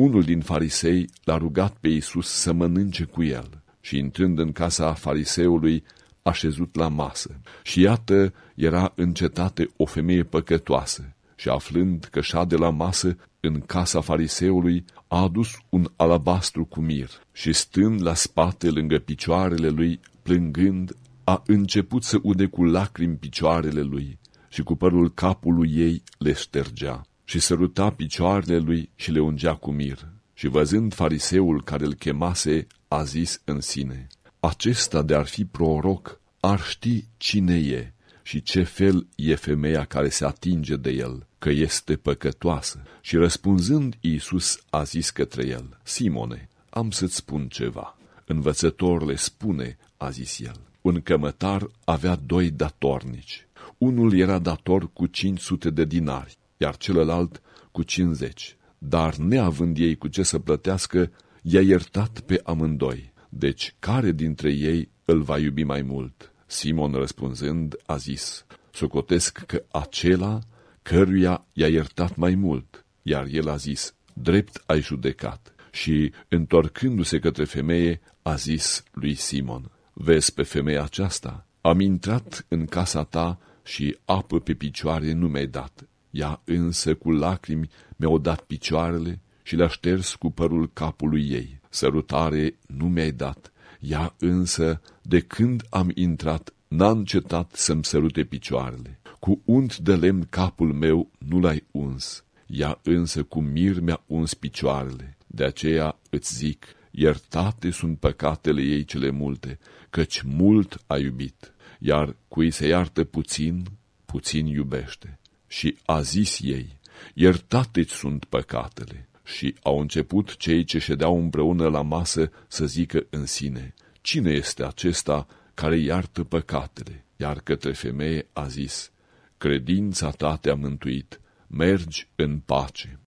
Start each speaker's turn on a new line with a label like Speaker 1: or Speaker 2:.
Speaker 1: unul din farisei l-a rugat pe Iisus să mănânce cu el și, intrând în casa fariseului, a șezut la masă. Și iată, era în cetate o femeie păcătoasă și, aflând că șade la masă în casa fariseului, a adus un alabastru cu mir și, stând la spate lângă picioarele lui, plângând, a început să ude cu lacrimi picioarele lui și cu părul capului ei le ștergea și săruta picioarele lui și le ungea cu mir. Și văzând fariseul care îl chemase, a zis în sine, Acesta de-ar fi proroc, ar ști cine e și ce fel e femeia care se atinge de el, că este păcătoasă. Și răspunzând, Iisus a zis către el, Simone, am să-ți spun ceva. Învățător le spune, a zis el. Un cămătar avea doi datornici. Unul era dator cu 500 de dinari iar celălalt cu cincizeci, Dar neavând ei cu ce să plătească, i-a iertat pe amândoi. Deci care dintre ei îl va iubi mai mult? Simon răspunzând a zis, Socotesc că acela căruia i-a iertat mai mult, iar el a zis, drept ai judecat. Și, întorcându-se către femeie, a zis lui Simon, Vezi pe femeia aceasta, am intrat în casa ta și apă pe picioare nu mi-ai dat, ea însă cu lacrimi mi au dat picioarele și le-a șters cu părul capului ei. Sărutare nu mi-ai dat, ea însă, de când am intrat, n-a încetat să-mi sărute picioarele. Cu unt de lemn capul meu nu l-ai uns, ea însă cu mir mi-a uns picioarele. De aceea îți zic, iertate sunt păcatele ei cele multe, căci mult a iubit, iar cui se iartă puțin, puțin iubește. Și a zis ei, iertate-ți sunt păcatele. Și au început cei ce ședeau împreună la masă să zică în sine, cine este acesta care iartă păcatele? Iar către femeie a zis, credința ta te-a mântuit, mergi în pace.